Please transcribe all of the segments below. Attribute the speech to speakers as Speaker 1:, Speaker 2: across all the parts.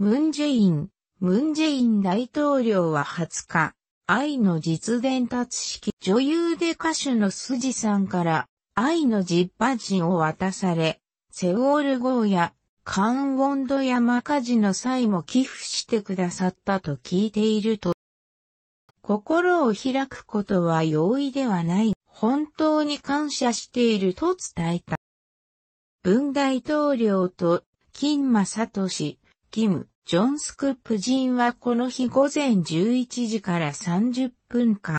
Speaker 1: ムンジェイン、ムンジェイン大統領は20日、愛の実伝達式女優で歌手のスジさんから愛の実発人を渡され、セォール号やカンウォンド山火事の際も寄付してくださったと聞いていると、心を開くことは容易ではない、本当に感謝していると伝えた。文大統領と金正俊、キム・ジョンスクプ人はこの日午前11時から30分間、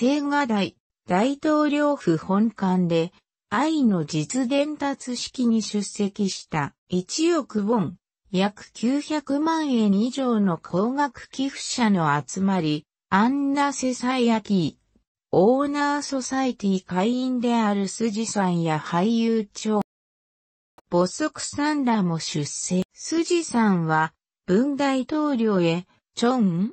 Speaker 1: 青瓦台大統領府本館で愛の実伝達式に出席した1億ウォン、約900万円以上の高額寄付者の集まり、アンナ・セサイアキー、オーナーソサイティ会員であるスジさんや俳優長、母足んらも出世。筋さんは、文大統領へ、チョン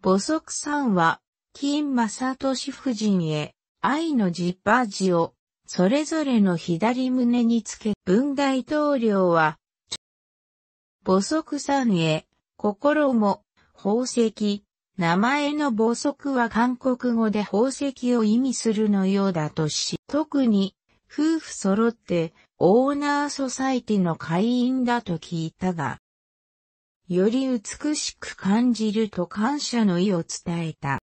Speaker 1: 母足さんは、金正俊夫人へ、愛のジッパージを、それぞれの左胸につけ、文大統領は、母足さんへ、心も、宝石、名前の母足は韓国語で宝石を意味するのようだとし、特に夫婦揃ってオーナーソサイティの会員だと聞いたが、より美しく感じ
Speaker 2: ると感謝の意を伝えた。